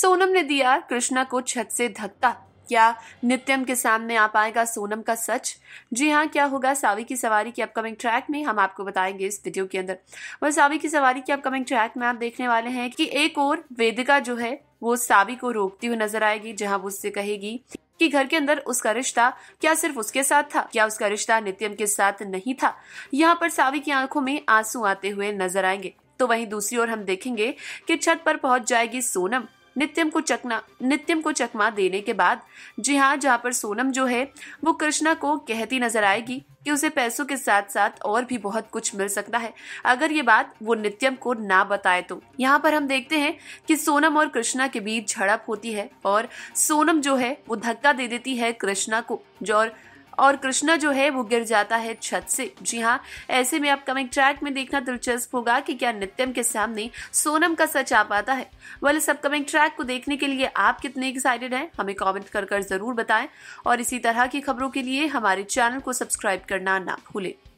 सोनम ने दिया कृष्णा को छत से धक्का क्या नित्यम के सामने आ पाएगा सोनम का सच जी हाँ क्या होगा सावी की सवारी की अपकमिंग ट्रैक में हम आपको बताएंगे इस वीडियो के अंदर वह सावी की सवारी की अपकमिंग ट्रैक में आप देखने वाले हैं कि एक और वेदिका जो है वो सावी को रोकती हुई नजर आएगी जहाँ वो उससे कहेगी कि घर के अंदर उसका रिश्ता क्या सिर्फ उसके साथ था क्या उसका रिश्ता नित्यम के साथ नहीं था यहाँ पर सावी की आंखों में आंसू आते हुए नजर आएंगे तो वहीं दूसरी ओर हम देखेंगे कि छत पर पहुंच जाएगी सोनम नित्यम को चकना नित्यम को चकमा देने के बाद जी हाँ जहाँ पर सोनम जो है वो कृष्णा को कहती नजर आएगी कि उसे पैसों के साथ साथ और भी बहुत कुछ मिल सकता है अगर ये बात वो नित्यम को ना बताए तो यहाँ पर हम देखते हैं कि सोनम और कृष्णा के बीच झड़प होती है और सोनम जो है वो धक्का दे देती है कृष्णा को जो और और कृष्णा जो है वो गिर जाता है छत से जी हाँ ऐसे में अपकमिंग ट्रैक में देखना दिलचस्प होगा कि क्या नित्यम के सामने सोनम का सच आ पाता है वाले इस अपकमिंग ट्रैक को देखने के लिए आप कितने एक्साइटेड हैं हमें कमेंट कर कर जरूर बताएं और इसी तरह की खबरों के लिए हमारे चैनल को सब्सक्राइब करना ना भूलें